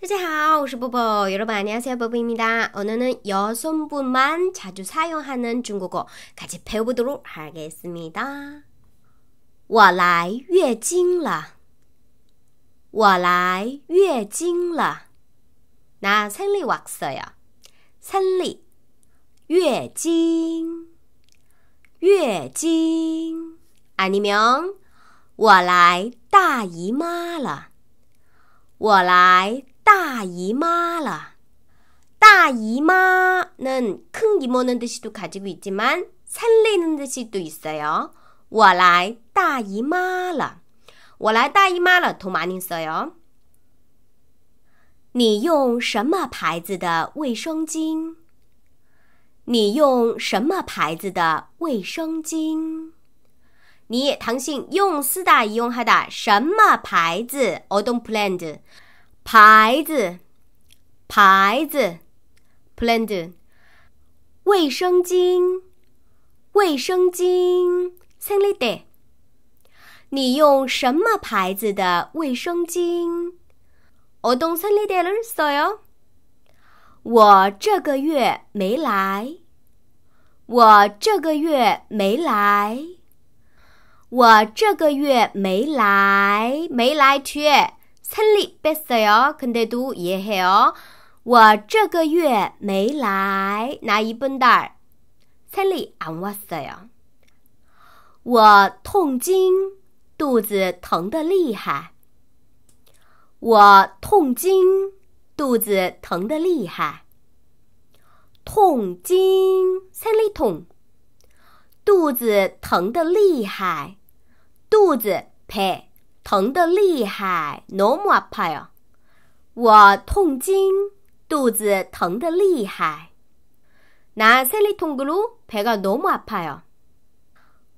大家好,我是波波. 여러분 안녕하세요, 보보입니다. 오늘은 여성분만 자주 사용하는 중국어 같이 배워보도록 하겠습니다. 我来月经了.我来月经了.나 생리 왔어요. 생리 月经.月经. 아니면 我来大姨妈了.我来大姨妈了. 다이마는 큰 이모는 뜻이도 가지고 있지만 살리는 뜻이도 있어요. 我来大姨妈了.我来大姨妈了더 많이 써요. 你用什么牌子的卫生巾?你用什么牌子的卫生巾? 你당신 용 쓰다 이용하다 什么牌子 어떤 브랜드 牌子，牌子 p l a n d e d 卫生巾，卫生巾 s e l a t d 你用什么牌子的卫生巾？我用 c e l a n y e r s 我这个月没来，我这个月没来，我这个月没来，没来去。村里别色哟，肯得多厉害哟！我这个月没来拿一笨蛋儿。村里啊，我塞呀！我痛经，肚子疼得厉害。我痛经，肚子疼得厉害。痛经，村里痛，肚子疼得厉害，肚子呸。疼的厉害，多么啊怕哟！我痛经，肚子疼的厉害。哪塞哩痛咕噜，别个多么啊怕哟！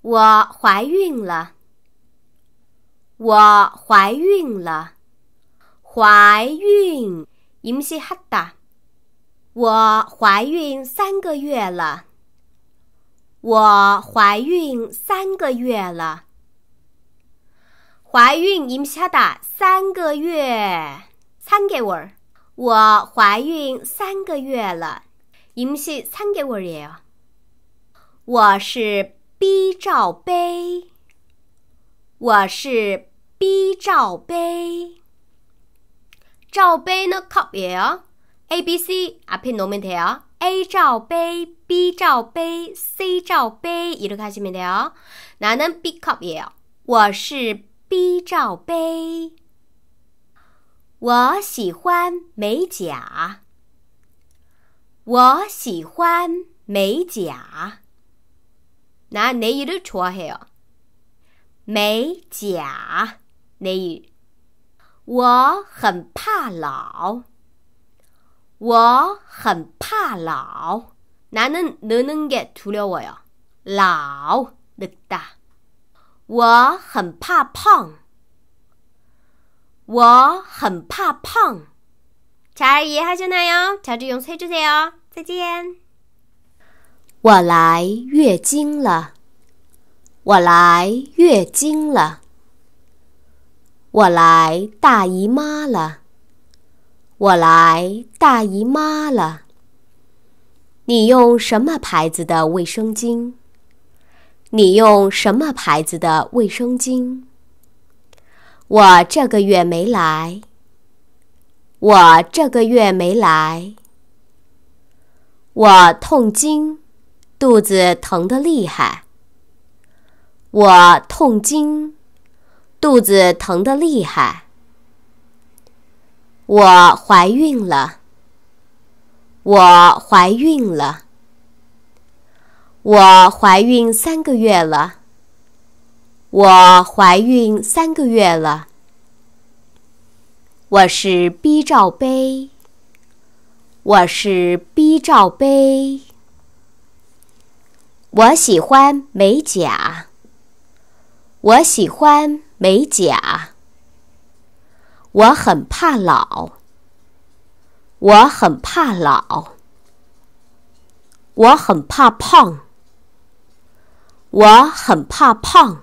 我怀孕了，我怀孕了，怀孕，伊木西哈我怀孕三个月了，我怀孕三个月了。怀孕一下的三个月，三个月，我怀孕三个月了，一下三个月呀。我是 B 罩杯，我是 B 罩杯，罩杯呢？cup 呀，A、B、C 啊，配农民的呀。A 罩杯，B 罩杯，C 罩杯，一路看下面的呀。哪能 B cup 呀？我是。B 罩杯，我喜欢美甲。我喜欢美甲。那哪一类错开哟？美甲哪一？我很怕老。我很怕老。哪能느能给除了我 요？ 老느 다。 我很怕胖，我很怕胖。查二姨还小哪样？乔治用崔主席哦，再见。我来月经了，我来月经了，我来大姨妈了，我来大姨妈了。你用什么牌子的卫生巾？你用什么牌子的卫生巾？我这个月没来。我这个月没来。我痛经，肚子疼得厉害。我痛经，肚子疼得厉害。我怀孕了。我怀孕了。我怀孕三个月了。我怀孕三个月了。我是 B 罩杯。我是 B 罩杯。我喜欢美甲。我喜欢美甲。我很怕老。我很怕老。我很怕胖。我很怕胖。